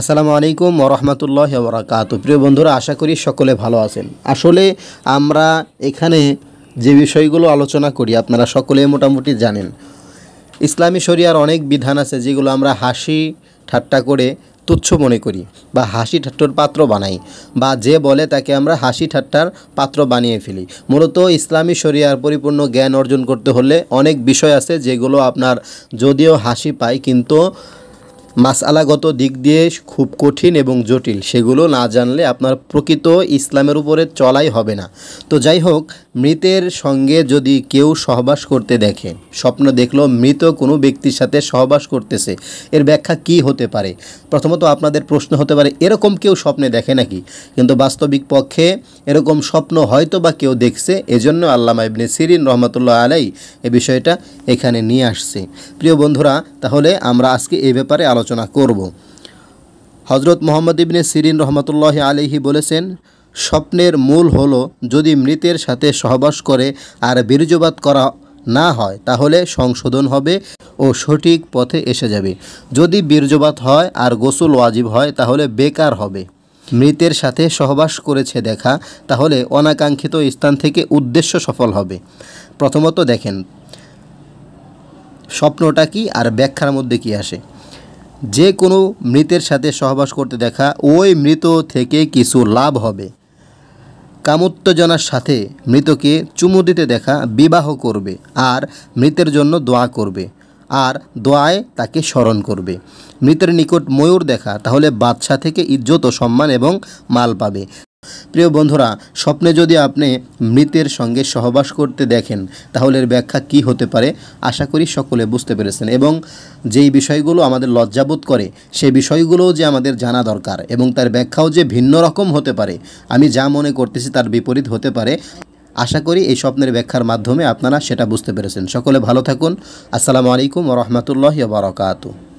আসসালামু আলাইকুম ওরহমতুল্লাহ বরাকাত প্রিয় বন্ধুরা আশা করি সকলে ভালো আছেন আসলে আমরা এখানে যে বিষয়গুলো আলোচনা করি আপনারা সকলে মোটামুটি জানেন ইসলামী শরিয়ার অনেক বিধান আছে যেগুলো আমরা হাসি ঠাট্টা করে তুচ্ছ মনে করি বা হাসি ঠাট্টার পাত্র বানাই বা যে বলে তাকে আমরা হাসি ঠাট্টার পাত্র বানিয়ে ফেলি মূলত ইসলামী শরিয়ার পরিপূর্ণ জ্ঞান অর্জন করতে হলে অনেক বিষয় আছে যেগুলো আপনার যদিও হাসি পায় কিন্তু মাসালাগত দিক দিয়ে খুব কঠিন এবং জটিল সেগুলো না জানলে আপনার প্রকৃত ইসলামের উপরে চলাই হবে না তো যাই হোক মৃতের সঙ্গে যদি কেউ সহবাস করতে দেখে স্বপ্ন দেখল মৃত কোনো ব্যক্তির সাথে সহবাস করতেছে এর ব্যাখ্যা কি হতে পারে প্রথমত আপনাদের প্রশ্ন হতে পারে এরকম কেউ স্বপ্নে দেখে নাকি কিন্তু বাস্তবিক পক্ষে এরকম স্বপ্ন হয়তো বা কেউ দেখছে এজন্য আল্লামা ইবনে সিরিন রহমতুল্লাহ আলাই এ বিষয়টা এখানে নিয়ে আসছে প্রিয় বন্ধুরা তাহলে আমরা আজকে এ ব্যাপারে আলো আলোচনা করব হজরত মোহাম্মদ ইবনে সিরিন রহমতুল্লাহ আলিহি বলেছেন স্বপ্নের মূল হলো যদি মৃতের সাথে সহবাস করে আর বীর্যবাদ করা না হয় তাহলে সংশোধন হবে ও সঠিক পথে এসে যাবে যদি বীর্যবাত হয় আর গোসল ওয়াজিব হয় তাহলে বেকার হবে মৃতের সাথে সহবাস করেছে দেখা তাহলে অনাকাঙ্ক্ষিত স্থান থেকে উদ্দেশ্য সফল হবে প্রথমত দেখেন স্বপ্নটা কি আর ব্যাখ্যার মধ্যে কি আসে যে কোনো মৃতের সাথে সহবাস করতে দেখা ওই মৃত থেকে কিছু লাভ হবে কামোত্তেজনার সাথে মৃতকে চুমু দিতে দেখা বিবাহ করবে আর মৃতের জন্য দোয়া করবে আর দোয়ায় তাকে স্মরণ করবে মৃতের নিকট ময়ূর দেখা তাহলে বাদশাহ থেকে ইজ্জত ও সম্মান এবং মাল পাবে প্রিয় বন্ধুরা স্বপ্নে যদি আপনি মৃতের সঙ্গে সহবাস করতে দেখেন তাহলে এর ব্যাখ্যা কি হতে পারে আশা করি সকলে বুঝতে পেরেছেন এবং যেই বিষয়গুলো আমাদের লজ্জাবোধ করে সেই বিষয়গুলোও যে আমাদের জানা দরকার এবং তার ব্যাখ্যাও যে ভিন্ন রকম হতে পারে আমি যা মনে করতেছি তার বিপরীত হতে পারে আশা করি এই স্বপ্নের ব্যাখ্যার মাধ্যমে আপনারা সেটা বুঝতে পেরেছেন সকলে ভালো থাকুন আসসালামু আলাইকুম রহমতুল্লাহ বারকাতু